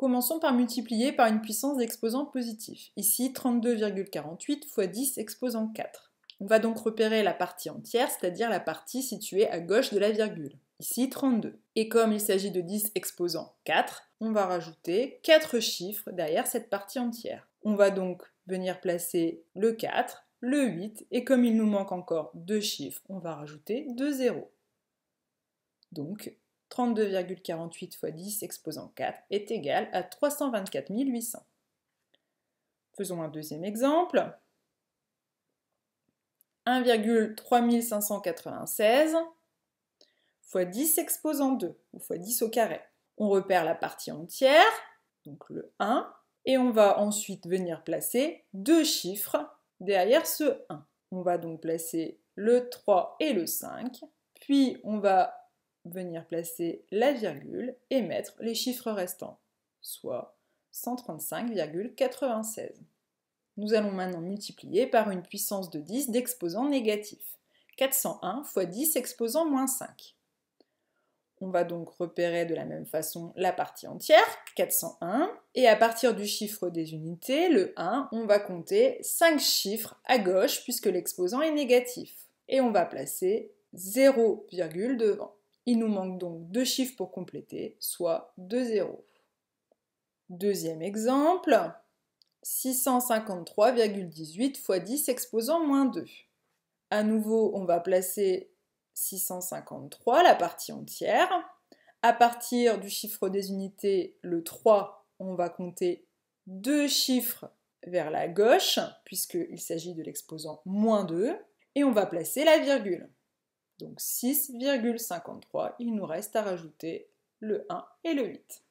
Commençons par multiplier par une puissance d'exposant positif. ici 32,48 fois 10 exposant 4. On va donc repérer la partie entière, c'est-à-dire la partie située à gauche de la virgule, ici 32. Et comme il s'agit de 10 exposant 4, on va rajouter 4 chiffres derrière cette partie entière. On va donc venir placer le 4, le 8, et comme il nous manque encore 2 chiffres, on va rajouter 2 zéros. Donc 32,48 fois 10 exposant 4 est égal à 324 800. Faisons un deuxième exemple. 1,3596 fois 10 exposant 2, ou fois 10 au carré. On repère la partie entière, donc le 1, et on va ensuite venir placer deux chiffres derrière ce 1. On va donc placer le 3 et le 5, puis on va venir placer la virgule et mettre les chiffres restants, soit 135,96. Nous allons maintenant multiplier par une puissance de 10 d'exposants négatifs, 401 fois 10 exposant moins 5. On va donc repérer de la même façon la partie entière, 401, et à partir du chiffre des unités, le 1, on va compter 5 chiffres à gauche puisque l'exposant est négatif. Et on va placer 0, devant. Il nous manque donc deux chiffres pour compléter, soit deux zéros. Deuxième exemple, 653,18 fois 10 exposant moins 2. À nouveau, on va placer 653, la partie entière. À partir du chiffre des unités, le 3, on va compter deux chiffres vers la gauche, puisqu'il s'agit de l'exposant moins 2, et on va placer la virgule. Donc 6,53, il nous reste à rajouter le 1 et le 8.